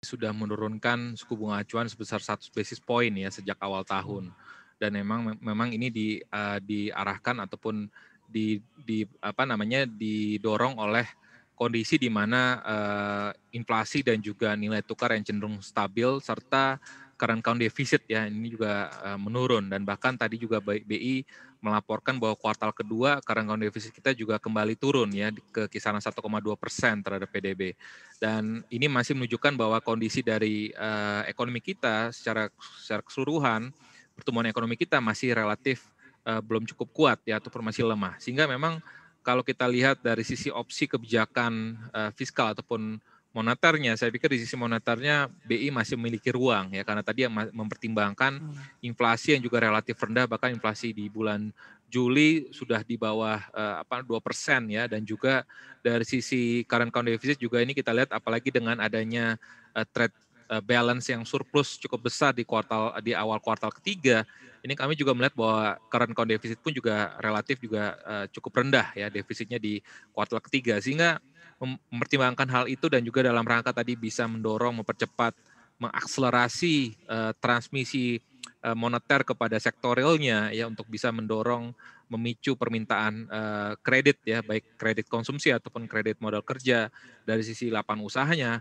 sudah menurunkan suku bunga acuan sebesar 100 basis point ya sejak awal tahun dan memang memang ini di uh, diarahkan ataupun di di apa namanya didorong oleh kondisi di mana uh, inflasi dan juga nilai tukar yang cenderung stabil serta current account deficit ya ini juga eh, menurun dan bahkan tadi juga BI melaporkan bahwa kuartal kedua current account deficit kita juga kembali turun ya ke kisaran 1,2 persen terhadap PDB dan ini masih menunjukkan bahwa kondisi dari uh, ekonomi kita secara secara keseluruhan pertumbuhan ekonomi kita masih relatif uh, belum cukup kuat ya atau masih lemah sehingga memang kalau kita lihat dari sisi opsi kebijakan uh, fiskal ataupun moneternya. Saya pikir di sisi moneternya BI masih memiliki ruang ya karena tadi yang mempertimbangkan hmm. inflasi yang juga relatif rendah bahkan inflasi di bulan Juli sudah di bawah eh, apa persen ya dan juga dari sisi current account deficit juga ini kita lihat apalagi dengan adanya eh, trade Eh, balance yang surplus cukup besar di kuartal di awal kuartal ketiga, ini kami juga melihat bahwa current account deficit pun juga relatif juga eh, cukup rendah ya defisitnya di kuartal ketiga sehingga mempertimbangkan hal itu dan juga dalam rangka tadi bisa mendorong mempercepat mengakselerasi uh, transmisi uh, moneter kepada sektorialnya ya untuk bisa mendorong memicu permintaan uh, kredit ya baik kredit konsumsi ataupun kredit modal kerja dari sisi lapangan usahanya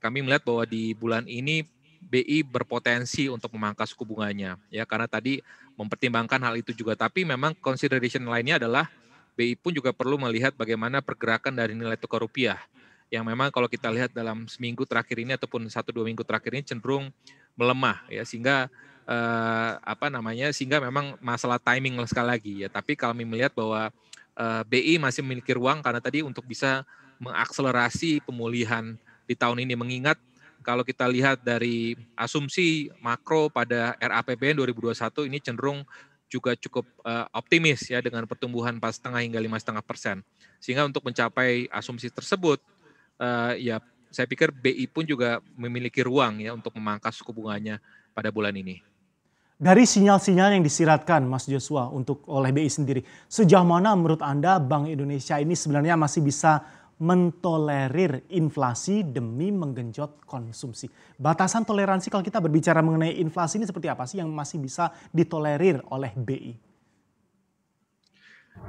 kami melihat bahwa di bulan ini BI berpotensi untuk memangkas suku bunganya ya karena tadi mempertimbangkan hal itu juga tapi memang consideration lainnya adalah BI pun juga perlu melihat bagaimana pergerakan dari nilai tukar rupiah yang memang kalau kita lihat dalam seminggu terakhir ini ataupun satu dua minggu terakhir ini cenderung melemah ya sehingga eh, apa namanya sehingga memang masalah timing sekali lagi ya tapi kami melihat bahwa eh, BI masih memiliki ruang karena tadi untuk bisa mengakselerasi pemulihan di tahun ini mengingat kalau kita lihat dari asumsi makro pada RAPBN 2021 ini cenderung juga cukup uh, optimis ya dengan pertumbuhan pas setengah hingga lima setengah persen. Sehingga untuk mencapai asumsi tersebut, uh, ya saya pikir BI pun juga memiliki ruang ya untuk memangkas suku bunganya pada bulan ini. Dari sinyal-sinyal yang disiratkan Mas Joshua untuk oleh BI sendiri, sejauh mana menurut Anda Bank Indonesia ini sebenarnya masih bisa mentolerir inflasi demi menggenjot konsumsi. Batasan toleransi kalau kita berbicara mengenai inflasi ini seperti apa sih yang masih bisa ditolerir oleh BI?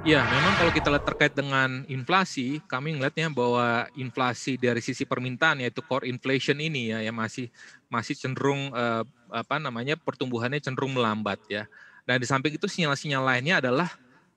Ya, memang kalau kita lihat terkait dengan inflasi, kami melihatnya bahwa inflasi dari sisi permintaan yaitu core inflation ini ya yang masih masih cenderung eh, apa namanya pertumbuhannya cenderung melambat ya. Dan di samping itu sinyal-sinyal lainnya adalah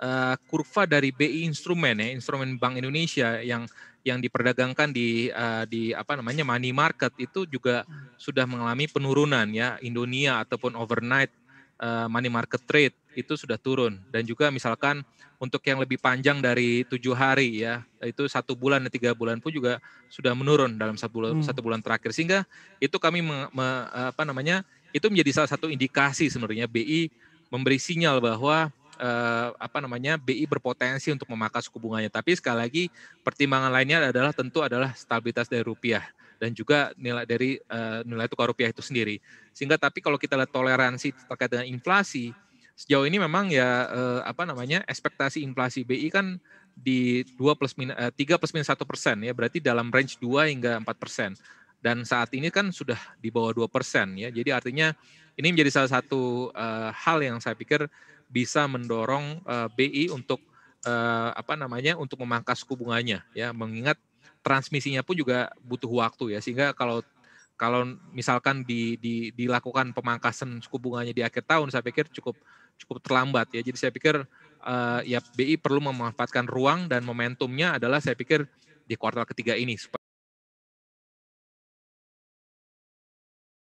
uh, kurva dari BI instrumen ya, instrumen Bank Indonesia yang yang diperdagangkan di uh, di apa namanya money market itu juga sudah mengalami penurunan ya Indonesia ataupun overnight uh, money market trade itu sudah turun dan juga misalkan untuk yang lebih panjang dari tujuh hari ya itu satu bulan tiga bulan pun juga sudah menurun dalam satu bulan hmm. satu bulan terakhir sehingga itu kami me, me, apa namanya itu menjadi salah satu indikasi sebenarnya BI memberi sinyal bahwa eh, apa namanya BI berpotensi untuk memakai suku bunganya. Tapi sekali lagi pertimbangan lainnya adalah tentu adalah stabilitas dari rupiah dan juga nilai dari eh, nilai tukar rupiah itu sendiri. Sehingga tapi kalau kita lihat toleransi terkait dengan inflasi sejauh ini memang ya eh, apa namanya ekspektasi inflasi BI kan di dua plus min, eh, plus minus 1 persen ya berarti dalam range 2 hingga empat persen dan saat ini kan sudah di bawah dua persen ya. Jadi artinya ini menjadi salah satu uh, hal yang saya pikir bisa mendorong uh, eh, BI untuk uh, apa namanya untuk memangkas suku bunganya ya mengingat transmisinya pun juga butuh waktu ya sehingga kalau kalau misalkan di, di, dilakukan pemangkasan suku bunganya di akhir tahun saya pikir cukup cukup terlambat ya jadi saya pikir uh, ya BI perlu memanfaatkan ruang dan momentumnya adalah saya pikir di kuartal ketiga ini